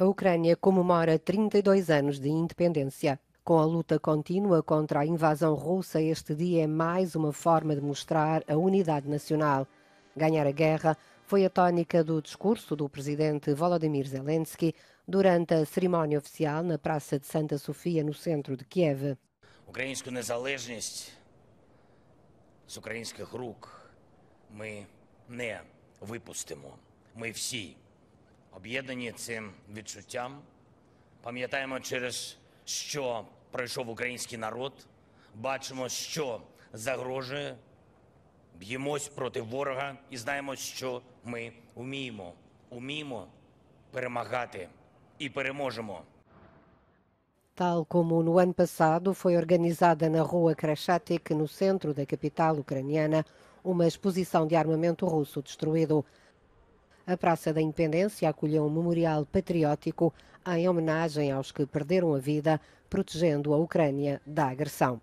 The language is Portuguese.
a Ucrânia comemora 32 anos de independência. Com a luta contínua contra a invasão russa, este dia é mais uma forma de mostrar a unidade nacional. Ganhar a guerra foi a tónica do discurso do presidente Volodymyr Zelensky durante a cerimónia oficial na Praça de Santa Sofia, no centro de Kiev. Українську об'єднані цим відчуттям. Пам'ятаємо, через що пройшов український народ. Бачимо, що загрожує, б'ємось проти ворога і знаємо, що ми вміємо. Уміємо перемагати і переможемо. Tal como no ano passado, foi organizada na rua Krashatik, no centro da capital ucraniana, uma exposição de armamento russo destruído. A Praça da Independência acolheu um memorial patriótico em homenagem aos que perderam a vida protegendo a Ucrânia da agressão.